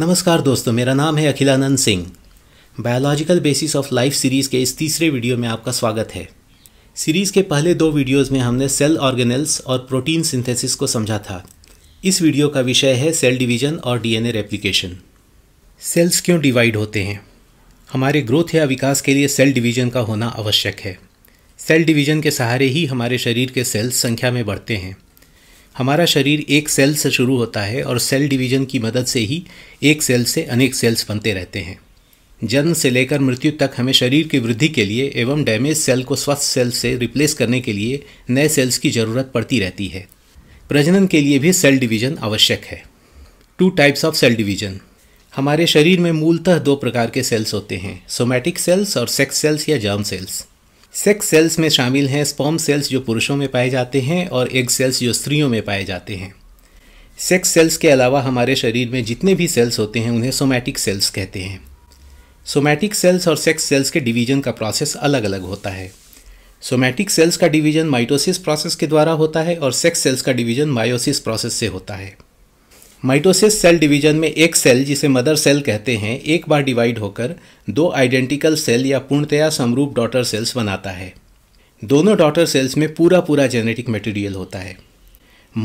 नमस्कार दोस्तों मेरा नाम है Akhilanand Singh biological basis of life series के इस तीसरे वीडियो में आपका स्वागत है सीरीज़ के पहले दो वीडियोस में हमने सेल ऑर्गेनल्स और प्रोटीन सिंथेसिस को समझा था इस वीडियो का विषय है सेल डिवीजन और डीएनए रेप्लिकेशन सेल्स क्यों डिवाइड होते हैं हमारे ग्रोथ या विकास के लिए सेल डिवीजन का होना आवश्यक है सेल डिवीजन के सहारे ही हमारे शरीर के सेल्स संख्या में बढ़ते हैं हमारा शरीर एक सेल से शुरू होता है और सेल डिवीजन की मदद से ही एक सेल से अनेक सेल्स बनते रहते हैं जन्म से लेकर मृत्यु तक हमें शरीर की वृद्धि के लिए एवं डैमेज सेल को स्वस्थ सेल से रिप्लेस करने के लिए नए सेल्स की ज़रूरत पड़ती रहती है प्रजनन के लिए भी सेल डिवीजन आवश्यक है two types of cell division हमारे शरीर में मूलतः दो प्रकार के सेल्स होते हैं सोमैटिक सेल्स और सेक्स सेल्स या जर्म सेल्स सेक्स सेल्स में शामिल हैं स्पर्म सेल्स जो पुरुषों में पाए जाते हैं और एग सेल्स जो स्त्रियों में पाए जाते हैं सेक्स सेल्स के अलावा हमारे शरीर में जितने भी सेल्स होते हैं उन्हें सोमैटिक सेल्स कहते हैं सोमैटिक सेल्स और सेक्स सेल्स के डिवीजन का प्रोसेस अलग अलग होता है सोमैटिक सेल्स का डिवीजन माइटोसिस प्रोसेस के द्वारा होता है और सेक्स सेल्स का डिवीजन मायोसिस प्रोसेस से होता है माइटोसिस सेल डिवीजन में एक सेल जिसे मदर सेल कहते हैं एक बार डिवाइड होकर दो आइडेंटिकल सेल या पूर्णतया समरूप डॉटर सेल्स बनाता है दोनों डॉटर सेल्स में पूरा पूरा जेनेटिक मटेरियल होता है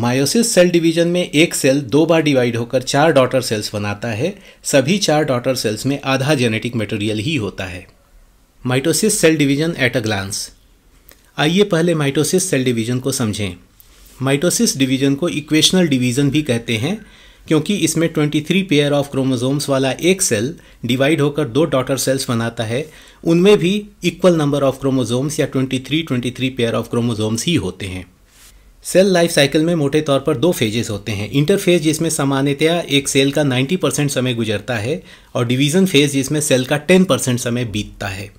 मायोसिस सेल डिवीजन में एक सेल दो बार डिवाइड होकर चार डॉटर सेल्स बनाता है सभी चार डॉटर सेल्स में आधा जेनेटिक मटेरियल ही होता है mitosis cell division at a glance आइए पहले माइटोसिस सेल डिवीजन को समझें माइटोसिस डिवीजन को इक्वेशनल डिवीजन भी कहते हैं क्योंकि इसमें 23 पेयर ऑफ क्रोमोसोम्स वाला एक सेल डिवाइड होकर दो डॉटर सेल्स बनाता है उनमें भी इक्वल नंबर ऑफ क्रोमोसोम्स या 23 23 पेयर ऑफ क्रोमोसोम्स ही होते हैं सेल लाइफ साइकिल में मोटे तौर पर दो फेजेस होते हैं इंटरफेज जिसमें सामान्यतया एक सेल का 90 परसेंट समय गुजरता है और डिवीजन फेज जिसमें सेल का 10 परसेंट समय बीतता है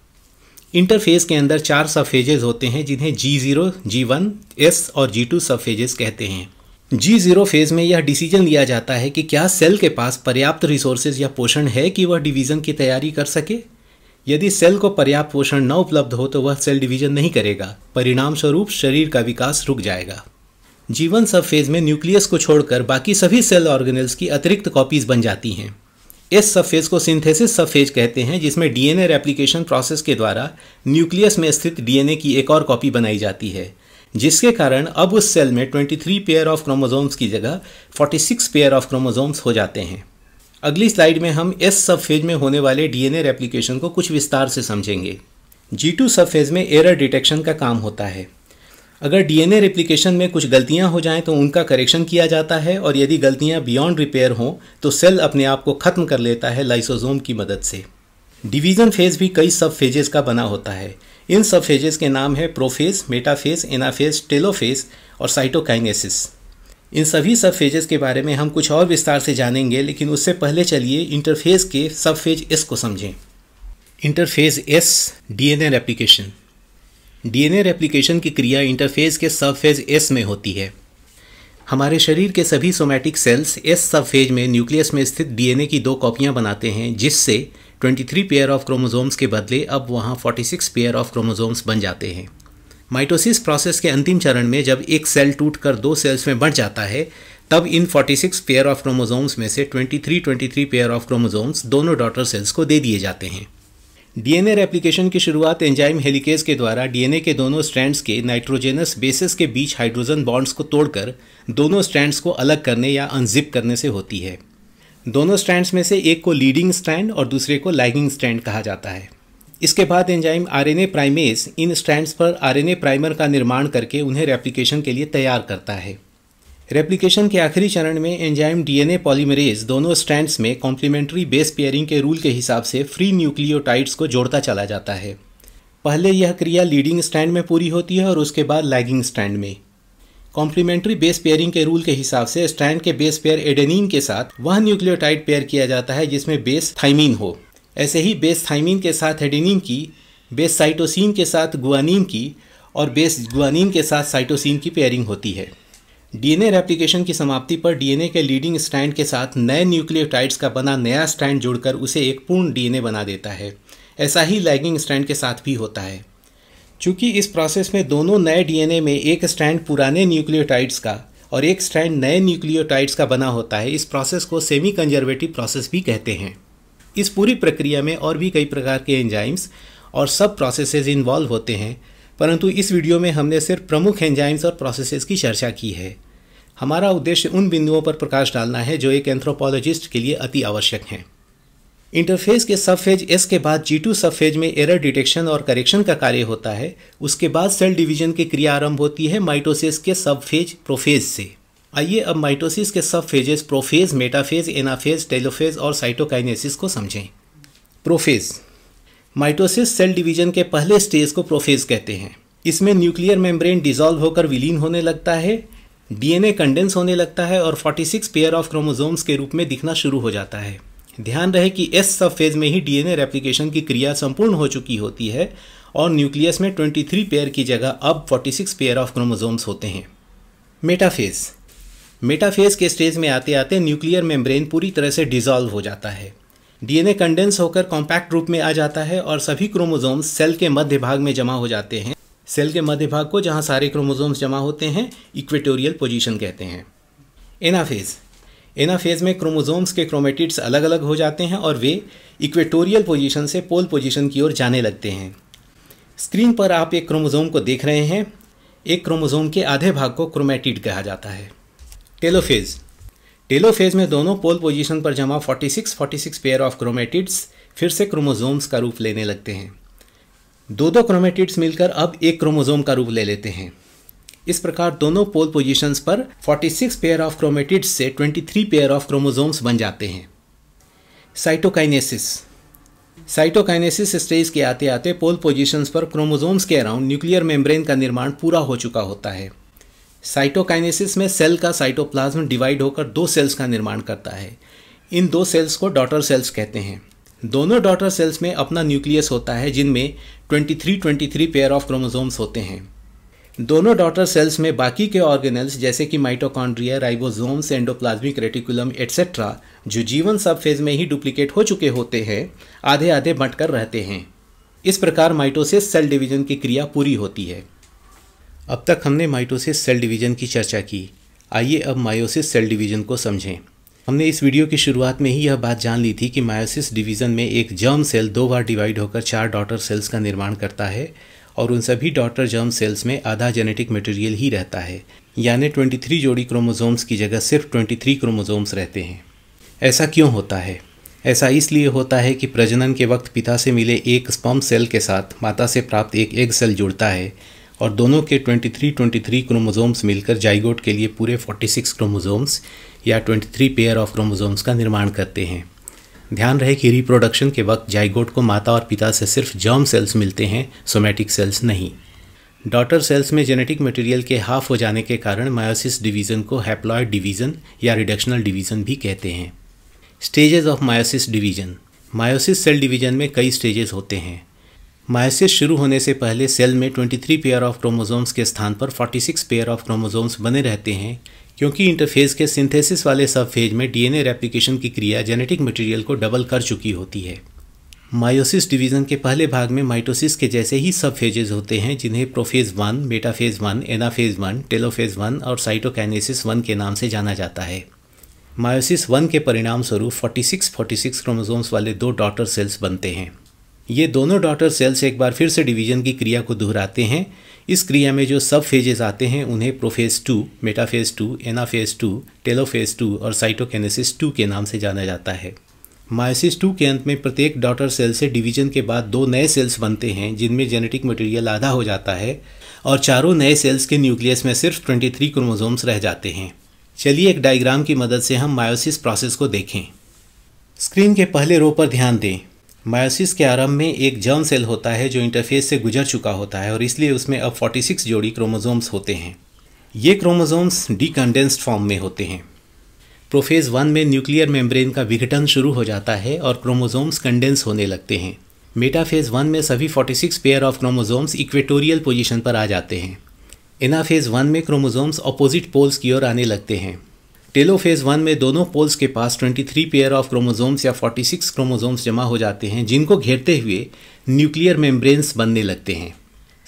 इंटरफेज के अंदर चार सब फेजेज होते हैं जिन्हें G zero G one S और जी टू सब फेजेस कहते हैं जी जीरो फेज में यह डिसीजन लिया जाता है कि क्या सेल के पास पर्याप्त रिसोर्सेज या पोषण है कि वह डिवीजन की तैयारी कर सके यदि सेल को पर्याप्त पोषण न उपलब्ध हो तो वह सेल डिवीजन नहीं करेगा परिणाम स्वरूप शरीर का विकास रुक जाएगा जीवन सब फेज में न्यूक्लियस को छोड़कर बाकी सभी सेल ऑर्गेनल्स की अतिरिक्त कॉपीज बन जाती हैं इस सब फेज को सिंथेसिस सब फेज कहते हैं जिसमें डीएनए रेप्लिकेशन प्रोसेस के द्वारा न्यूक्लियस में स्थित डीएनए की एक और कॉपी बनाई जाती है जिसके कारण अब उस सेल में 23 पेयर ऑफ क्रोमोजोम्स की जगह 46 पेयर ऑफ क्रोमोजोम्स हो जाते हैं अगली स्लाइड में हम एस सब फेज में होने वाले डीएनए रेप्लिकेशन को कुछ विस्तार से समझेंगे जी टू सब फेज में एरर डिटेक्शन का काम होता है अगर डीएनए रेप्लिकेशन में कुछ गलतियां हो जाएं तो उनका करेक्शन किया जाता है और यदि गलतियां बियॉन्ड रिपेयर हों तो सेल अपने आप को ख़त्म कर लेता है लाइसोजोम की मदद से डिवीज़न फेज़ भी कई सब फेजेस का बना होता है इन सब फेजेस के नाम है प्रोफेज मेटाफेज एनाफेज टेलोफेज और साइटोकाइनेसिस इन सभी सब फेजेस के बारे में हम कुछ और विस्तार से जानेंगे लेकिन उससे पहले चलिए इंटरफेज के सब फेज एस को समझें interphase S DNA replication DNA replication की क्रिया इंटरफेज के सब फेज एस में होती है हमारे शरीर के सभी somatic cells S sub phase में न्यूक्लियस में स्थित डीएनए की दो कॉपियां बनाते हैं जिससे 23 पेयर ऑफ क्रोमोसोम्स के बदले अब वहाँ 46 पेयर ऑफ क्रोमोसोम्स बन जाते हैं माइटोसिस प्रोसेस के अंतिम चरण में जब एक सेल टूट कर दो सेल्स में बढ़ जाता है तब इन 46 पेयर ऑफ क्रोमोसोम्स में से 23 23 पेयर ऑफ क्रोमोसोम्स दोनों डॉटर सेल्स को दे दिए जाते हैं डीएनए रेप्लिकेशन की शुरुआत एंजाइम हेलिकेज के द्वारा डीएनए के दोनों स्ट्रैंड्स के नाइट्रोजेनस बेसिस के बीच हाइड्रोजन बॉन्ड्स को तोड़कर दोनों स्ट्रैंड्स को अलग करने या अनजिप करने से होती है दोनों स्ट्रैंड्स में से एक को लीडिंग स्ट्रैंड और दूसरे को लैगिंग स्ट्रैंड कहा जाता है इसके बाद एंजाइम आरएनए प्राइमेज इन स्ट्रैंड्स पर आरएनए प्राइमर का निर्माण करके उन्हें रेप्लिकेशन के लिए तैयार करता है रेप्लिकेशन के आखिरी चरण में एंजाइम डीएनए पॉलीमरेज दोनों स्ट्रैंड्स में कॉम्प्लीमेंट्री बेस पेयरिंग के रूल के हिसाब से फ्री न्यूक्लियोटाइड्स को जोड़ता चला जाता है पहले यह क्रिया लीडिंग स्टैंड में पूरी होती है और उसके बाद लैगिंग स्टैंड में कॉम्प्लीमेंट्री बेस पेयरिंग के रूल के हिसाब से स्ट्रैंड के बेस पेयर एडेनिन के साथ वह न्यूक्लियोटाइड पेयर किया जाता है जिसमें बेस थाइमीन हो ऐसे ही बेस थाइमीन के साथ एडेनिन की बेस साइटोसिन के साथ गुआनिन की और बेस गुआनिन के साथ साइटोसिन की पेयरिंग होती है डीएनए रेप्लिकेशन की समाप्ति पर डीएनए के लीडिंग स्ट्रैंड के साथ नए न्यूक्लियोटाइड्स का बना नया स्ट्रैंड जुड़कर उसे एक पूर्ण डीएनए बना देता है ऐसा ही लैगिंग स्ट्रैंड के साथ भी होता है चूंकि इस प्रोसेस में दोनों नए डीएनए में एक स्ट्रैंड पुराने न्यूक्लियोटाइड्स का और एक स्ट्रैंड नए न्यूक्लियोटाइड्स का बना होता है इस प्रोसेस को सेमी कंजर्वेटिव प्रोसेस भी कहते हैं इस पूरी प्रक्रिया में और भी कई प्रकार के एंजाइम्स और सब प्रोसेसेस इन्वॉल्व होते हैं परंतु इस वीडियो में हमने सिर्फ प्रमुख एंजाइम्स और प्रोसेसेस की चर्चा की है हमारा उद्देश्य उन बिंदुओं पर प्रकाश डालना है जो एक एंथ्रोपोलॉजिस्ट के लिए अति आवश्यक हैं इंटरफेस के सब फेज एस के बाद जी टू सब फेज में एरर डिटेक्शन और करेक्शन का कार्य होता है उसके बाद सेल डिवीजन की क्रिया आरंभ होती है माइटोसिस के सब फेज प्रोफेज से आइए अब माइटोसिस के sub phases prophase metaphase anaphase telophase और साइटोकाइनेसिस को समझें प्रोफेज माइटोसिस सेल डिवीजन के पहले स्टेज को प्रोफेज कहते हैं इसमें न्यूक्लियर मेम्ब्रेन डिजॉल्व होकर विलीन होने लगता है डीएनए कंडेंस होने लगता है और 46 पेयर ऑफ क्रोमोजोम्स के रूप में दिखना शुरू हो जाता है ध्यान रहे कि एस सब फेज में ही डीएनए रेप्लिकेशन की क्रिया संपूर्ण हो चुकी होती है और न्यूक्लियस में 23 पेयर की जगह अब 46 पेयर ऑफ क्रोमोसोम्स होते हैं मेटाफेज मेटाफेज के स्टेज में आते आते न्यूक्लियर मेम्ब्रेन पूरी तरह से डिजॉल्व हो जाता है डीएनए कंडेंस होकर कॉम्पैक्ट रूप में आ जाता है और सभी क्रोमोसोम्स सेल के मध्य भाग में जमा हो जाते हैं सेल के मध्य भाग को जहाँ सारे क्रोमोसोम्स जमा होते हैं इक्वेटोरियल पोजीशन कहते हैं एनाफेज एनाफेज में क्रोमोजोम्स के क्रोमेटिड्स अलग अलग हो जाते हैं और वे इक्वेटोरियल पोजीशन से पोल पोजीशन की ओर जाने लगते हैं स्क्रीन पर आप एक क्रोमोजोम को देख रहे हैं एक क्रोमोजोम के आधे भाग को क्रोमेटिड कहा जाता है टेलोफेज टेलोफेज में दोनों पोल पोजीशन पर जमा 46 46 पेयर ऑफ क्रोमेटिड्स फिर से क्रोमोजोम्स का रूप लेने लगते हैं दो दो क्रोमेटिड्स मिलकर अब एक क्रोमोजोम का रूप ले लेते हैं इस प्रकार दोनों पोल पोजीशंस पर 46 पेयर ऑफ क्रोमेटिड्स से 23 पेयर ऑफ क्रोमोसोम्स बन जाते हैं साइटोकाइनेसिस साइटोकाइनेसिस स्टेज के आते आते पोल पोजीशंस पर क्रोमोसोम्स के अराउंड न्यूक्लियर मेम्ब्रेन का निर्माण पूरा हो चुका होता है साइटोकाइनेसिस में सेल का साइटोप्लाज्म डिवाइड होकर दो सेल्स का निर्माण करता है इन दो सेल्स को डॉटर सेल्स कहते हैं दोनों डॉटर सेल्स में अपना न्यूक्लियस होता है जिनमें 23 23 पेयर ऑफ क्रोमोसोम्स होते हैं दोनों डॉटर सेल्स में बाकी के ऑर्गेनल्स जैसे कि mitochondria ribosomes endoplasmic reticulum etcetera जो जीवन सब फेज में ही डुप्लीकेट हो चुके होते हैं आधे आधे बंटकर रहते हैं इस प्रकार माइटोसिस सेल डिवीजन की क्रिया पूरी होती है अब तक हमने माइटोसिस सेल डिवीजन की चर्चा की आइए अब मायोसिस सेल डिवीजन को समझें हमने इस वीडियो की शुरुआत में ही यह बात जान ली थी कि मायोसिस डिवीजन में एक जर्म सेल दो बार डिवाइड होकर चार डॉटर सेल्स का निर्माण करता है और उन सभी डॉटर जर्म सेल्स में आधा जेनेटिक मटेरियल ही रहता है यानी 23 जोड़ी क्रोमोसोम्स की जगह सिर्फ 23 क्रोमोसोम्स रहते हैं ऐसा क्यों होता है ऐसा इसलिए होता है कि प्रजनन के वक्त पिता से मिले एक स्पम सेल के साथ माता से प्राप्त एक एग सेल जुड़ता है और दोनों के 23 23 क्रोमोसोम्स मिलकर जाइगोट के लिए पूरे 46 क्रोमोसोम्स या 23 पेयर ऑफ क्रोमोसोम्स का निर्माण करते हैं ध्यान रहे कि रिप्रोडक्शन के वक्त जाइगोट को माता और पिता से सिर्फ जर्म सेल्स मिलते हैं सोमेटिक सेल्स नहीं डॉटर सेल्स में जेनेटिक मटेरियल के हाफ हो जाने के कारण मायोसिस डिवीज़न को हैप्लॉयड डिवीज़न या रिडक्शनल डिवीज़न भी कहते हैं stages of meiosis division meiosis cell division में कई स्टेजेस होते हैं मायोसिस शुरू होने से पहले सेल में 23 पेयर ऑफ क्रोमोसोम्स के स्थान पर 46 पेयर ऑफ क्रोमोसोम्स बने रहते हैं क्योंकि इंटरफेज के सिंथेसिस वाले सब फेज में डीएनए रेप्लिकेशन की क्रिया जेनेटिक मटेरियल को डबल कर चुकी होती है मायोसिस डिवीजन के पहले भाग में माइटोसिस के जैसे ही सब फेजेज होते हैं जिन्हें prophase one metaphase one anaphase one telophase one और साइटोकैनेसिस वन के नाम से जाना जाता है मायोसिस वन के परिणाम स्वरूप 46 सिक्स क्रोमोसोम्स वाले दो डॉटर सेल्स बनते हैं ये दोनों डॉटर सेल्स एक बार फिर से डिवीजन की क्रिया को दोहराते हैं इस क्रिया में जो सब फेजेस आते हैं उन्हें prophase two metaphase two anaphase two telophase two और साइटोकेनेसिस टू के नाम से जाना जाता है मायोसिस टू के अंत में प्रत्येक डॉटर सेल से डिवीजन के बाद दो नए सेल्स बनते हैं जिनमें जेनेटिक मटेरियल आधा हो जाता है और चारों नए सेल्स के न्यूक्लियस में सिर्फ 23 क्रोमोजोम्स रह जाते हैं चलिए एक डायग्राम की मदद से हम मायोसिस प्रोसेस को देखें स्क्रीन के पहले रो पर ध्यान दें मायोसिस के आरंभ में एक जर्म सेल होता है जो इंटरफेस से गुजर चुका होता है और इसलिए उसमें अब 46 जोड़ी क्रोमोजोम्स होते हैं ये क्रोमोजोम्स डिकंडेंस्ड फॉर्म में होते हैं प्रोफेज वन में न्यूक्लियर मेम्ब्रेन का विघटन शुरू हो जाता है और क्रोमोजोम्स कंडेंस होने लगते हैं मेटाफेज वन में सभी 46 pair of chromosomes equatorial position पर आ जाते हैं इनाफेज वन में क्रोमोजोम्स अपोजिट पोल्स की ओर आने लगते हैं टेलो फेज़ वन में दोनों पोल्स के पास 23 पेयर ऑफ क्रोमोजोम्स या 46 क्रोमोजोम्स जमा हो जाते हैं जिनको घेरते हुए न्यूक्लियर मेम्ब्रेन्स बनने लगते हैं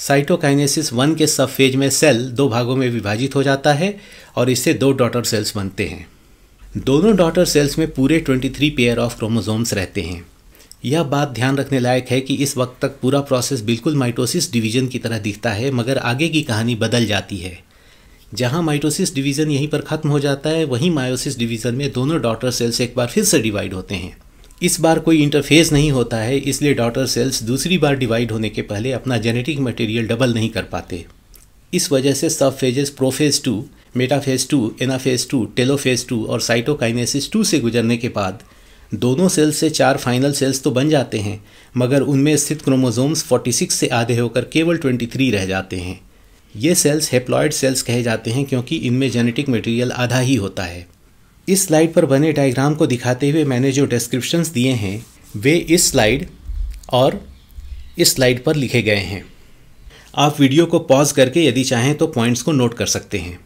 साइटोकाइनेसिस वन के सब फेज में सेल दो भागों में विभाजित हो जाता है और इससे दो डॉटर सेल्स बनते हैं दोनों डॉटर सेल्स में पूरे 23 पेयर ऑफ क्रोमोजोम्स रहते हैं यह बात ध्यान रखने लायक है कि इस वक्त तक पूरा प्रोसेस बिल्कुल माइटोसिस डिवीजन की तरह दिखता है मगर आगे की कहानी बदल जाती है जहां माइटोसिस डिवीज़न यहीं पर ख़त्म हो जाता है वहीं मायोसिस डिवीज़न में दोनों डॉटर सेल्स एक बार फिर से डिवाइड होते हैं इस बार कोई इंटरफेस नहीं होता है इसलिए डॉटर सेल्स दूसरी बार डिवाइड होने के पहले अपना जेनेटिक मटेरियल डबल नहीं कर पाते इस वजह से sub phases prophase two metaphase two anaphase two telophase two और साइटोकाइनेसिस टू से गुजरने के बाद दोनों सेल्स से चार फाइनल सेल्स तो बन जाते हैं मगर उनमें स्थित क्रोमोजोम्स 46 से आधे होकर केवल 23 रह जाते हैं ये सेल्स हेप्लॉयड सेल्स कहे जाते हैं क्योंकि इनमें जेनेटिक मटेरियल आधा ही होता है इस स्लाइड पर बने डायग्राम को दिखाते हुए मैंने जो डिस्क्रिप्शंस दिए हैं वे इस स्लाइड और इस स्लाइड पर लिखे गए हैं आप वीडियो को पॉज करके यदि चाहें तो पॉइंट्स को नोट कर सकते हैं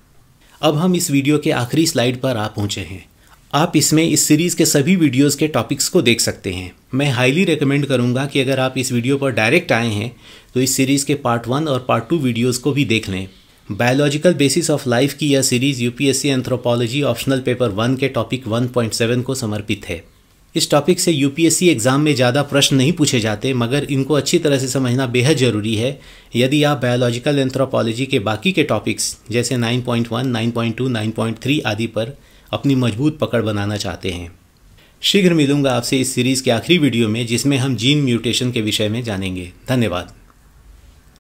अब हम इस वीडियो के आखिरी स्लाइड पर आ पहुँचे हैं आप इसमें इस सीरीज़ के सभी वीडियोस के टॉपिक्स को देख सकते हैं मैं हाईली रेकमेंड करूंगा कि अगर आप इस वीडियो पर डायरेक्ट आए हैं तो इस सीरीज़ के पार्ट वन और पार्ट टू वीडियोस को भी देख लें बायोलॉजिकल बेसिस ऑफ लाइफ की यह series UPSC anthropology optional paper one के टॉपिक वन को समर्पित है इस टॉपिक से यू एग्ज़ाम में ज़्यादा प्रश्न नहीं पूछे जाते मगर इनको अच्छी तरह से समझना बेहद ज़रूरी है यदि आप बायोलॉजिकल एंथ्रोपोलॉजी के बाकी के टॉपिक्स जैसे 9.1, 9.2, 9.3 आदि पर अपनी मजबूत पकड़ बनाना चाहते हैं शीघ्र मिलूंगा आपसे इस सीरीज़ के आखिरी वीडियो में जिसमें हम जीन म्यूटेशन के विषय में जानेंगे धन्यवाद